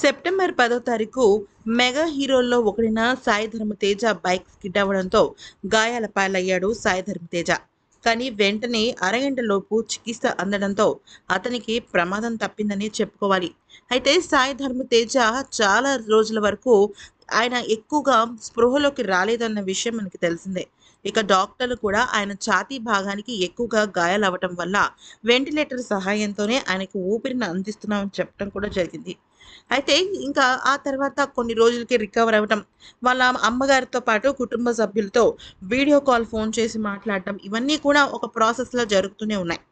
September పదో తారీఖు mega హీరోల్లో ఒకడిన Sai ధర్మ తేజ బైక్ స్కిడ్ అవ్వడంతో గాయాల పాలయ్యాడు సాయి ధర్మ తేజ కానీ వెంటనే అరగంటలోపు చికిత్స అందడంతో అతనికి ప్రమాదం తప్పిందని చెప్పుకోవాలి అయితే సాయి ధర్మ తేజ చాలా రోజుల వరకు ఆయన ఎక్కువగా స్పృహలోకి రాలేదన్న విషయం మనకి తెలిసిందే ఇక డాక్టర్లు కూడా ఆయన ఛాతీ భాగానికి ఎక్కువగా గాయాలవ్వటం వల్ల వెంటిలేటర్ సహాయంతోనే ఆయనకు ఊపిరిని అందిస్తున్నామని చెప్పడం కూడా జరిగింది అయితే ఇంకా ఆ తర్వాత కొన్ని రోజులకి రికవర్ అవ్వటం వాళ్ళ అమ్మగారితో పాటు కుటుంబ సభ్యులతో వీడియో కాల్ ఫోన్ చేసి మాట్లాడటం ఇవన్నీ కూడా ఒక ప్రాసెస్లో జరుగుతూనే ఉన్నాయి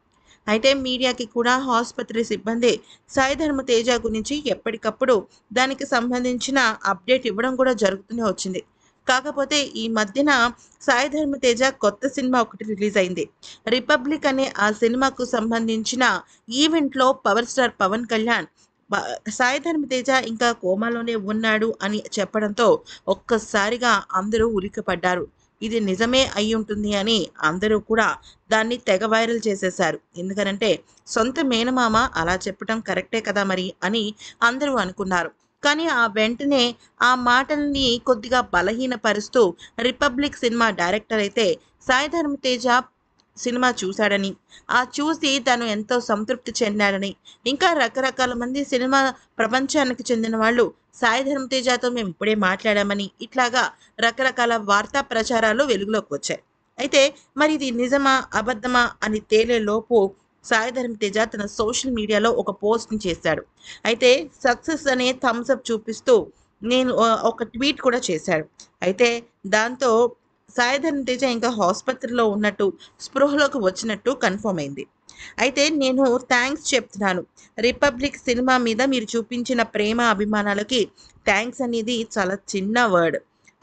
అయితే మీడియాకి కూడా ఆసుపత్రి సిబ్బంది సాయిధర్మ తేజ గురించి ఎప్పటికప్పుడు దానికి సంబంధించిన అప్డేట్ ఇవ్వడం కూడా జరుగుతూనే వచ్చింది కాకపోతే ఈ మధ్యన సాయిధర్మ తేజ కొత్త సినిమా ఒకటి రిలీజ్ అయింది రిపబ్లిక్ అనే ఆ సినిమాకు సంబంధించిన ఈవెంట్లో పవర్ స్టార్ పవన్ కళ్యాణ్ సాయిధర్మ తేజ ఇంకా కోమాలోనే ఉన్నాడు అని చెప్పడంతో ఒక్కసారిగా అందరూ ఉలిక్కిపడ్డారు ఇది నిజమే అయి ఉంటుంది అని అందరూ కూడా దాన్ని తెగ వైరల్ చేసేశారు ఎందుకనంటే సొంత మేనమామ అలా చెప్పడం కరెక్టే కదా మరి అని అందరూ అనుకున్నారు కానీ ఆ వెంటనే ఆ మాటల్ని కొద్దిగా బలహీనపరుస్తూ రిపబ్లిక్ సినిమా డైరెక్టర్ అయితే సాయి ధర్మతేజ తేజ సినిమా చూశాడని ఆ చూసి తను ఎంతో సంతృప్తి చెందాడని ఇంకా రకరకాల మంది సినిమా ప్రపంచానికి చెందిన వాళ్ళు సాయి ధర్మ తేజతో మేము ఇప్పుడే మాట్లాడామని ఇట్లాగా రకరకాల వార్తా ప్రచారాలు వెలుగులోకి వచ్చాయి అయితే మరి ఇది నిజమా అబద్ధమా అని తేలే లోపు సాయి ధర్మ తేజ తన సోషల్ మీడియాలో ఒక పోస్ట్ని చేశాడు అయితే సక్సెస్ అనే థమ్స్అప్ చూపిస్తూ నేను ఒక ట్వీట్ కూడా చేశాడు అయితే దాంతో సాయధరణ తేజ ఇంకా ఆసుపత్రిలో ఉన్నట్టు స్పృహలోకి వచ్చినట్టు కన్ఫర్మ్ అయింది అయితే నేను థ్యాంక్స్ చెప్తున్నాను రిపబ్లిక్ సినిమా మీద మీరు చూపించిన ప్రేమ అభిమానాలకి థ్యాంక్స్ అనేది చాలా చిన్న వర్డ్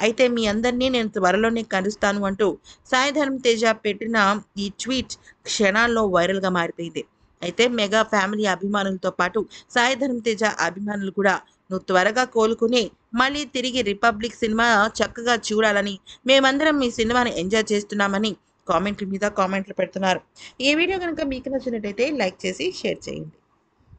అయితే మీ అందరినీ నేను త్వరలోనే కలుస్తాను అంటూ సాయిధరం తేజ పెట్టిన ఈ ట్వీట్ క్షణాల్లో వైరల్గా మారిపోయింది అయితే మెగా ఫ్యామిలీ అభిమానులతో పాటు సాయి తేజ అభిమానులు కూడా నువ్వు త్వరగా కోలుకుని మళ్ళీ తిరిగి రిపబ్లిక్ సినిమా చక్కగా చూడాలని మేమందరం మీ సినిమాని ఎంజాయ్ చేస్తున్నామని కామెంట్ల మీద కామెంట్లు పెడుతున్నారు ఈ వీడియో కనుక మీకు నచ్చినట్టయితే లైక్ చేసి షేర్ చేయండి